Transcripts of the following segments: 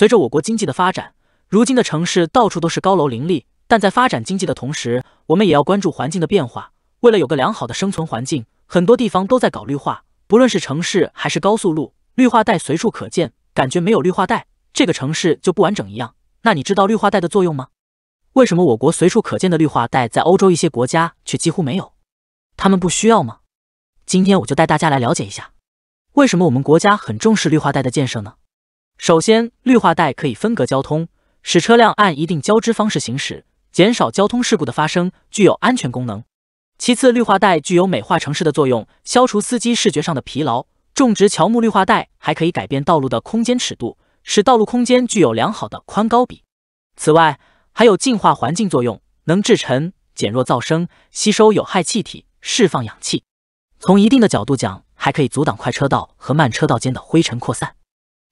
随着我国经济的发展，如今的城市到处都是高楼林立。但在发展经济的同时，我们也要关注环境的变化。为了有个良好的生存环境，很多地方都在搞绿化。不论是城市还是高速路，绿化带随处可见。感觉没有绿化带，这个城市就不完整一样。那你知道绿化带的作用吗？为什么我国随处可见的绿化带，在欧洲一些国家却几乎没有？他们不需要吗？今天我就带大家来了解一下，为什么我们国家很重视绿化带的建设呢？首先，绿化带可以分隔交通，使车辆按一定交织方式行驶，减少交通事故的发生，具有安全功能。其次，绿化带具有美化城市的作用，消除司机视觉上的疲劳。种植乔木绿化带还可以改变道路的空间尺度，使道路空间具有良好的宽高比。此外，还有净化环境作用，能制尘、减弱噪声、吸收有害气体、释放氧气。从一定的角度讲，还可以阻挡快车道和慢车道间的灰尘扩散。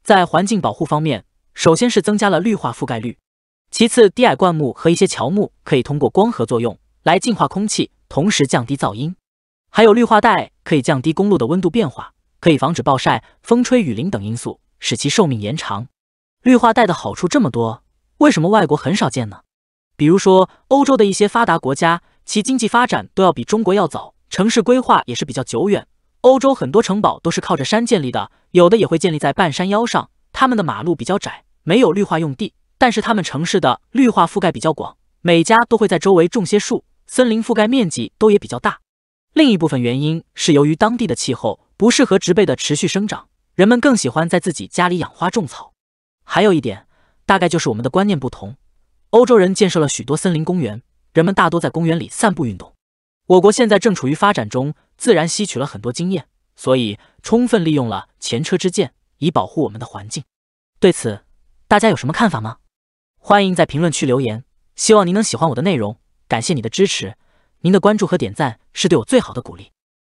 在环境保护方面，首先是增加了绿化覆盖率，其次低矮灌木和一些乔木可以通过光合作用来净化空气，同时降低噪音。还有绿化带可以降低公路的温度变化，可以防止暴晒、风吹雨淋等因素，使其寿命延长。绿化带的好处这么多，为什么外国很少见呢？比如说欧洲的一些发达国家，其经济发展都要比中国要早，城市规划也是比较久远。欧洲很多城堡都是靠着山建立的，有的也会建立在半山腰上。他们的马路比较窄，没有绿化用地，但是他们城市的绿化覆盖比较广，每家都会在周围种些树，森林覆盖面积都也比较大。另一部分原因是由于当地的气候不适合植被的持续生长，人们更喜欢在自己家里养花种草。还有一点，大概就是我们的观念不同。欧洲人建设了许多森林公园，人们大多在公园里散步运动。我国现在正处于发展中。自然吸取了很多经验，所以充分利用了前车之鉴，以保护我们的环境。对此，大家有什么看法吗？欢迎在评论区留言。希望您能喜欢我的内容，感谢您的支持，您的关注和点赞是对我最好的鼓励。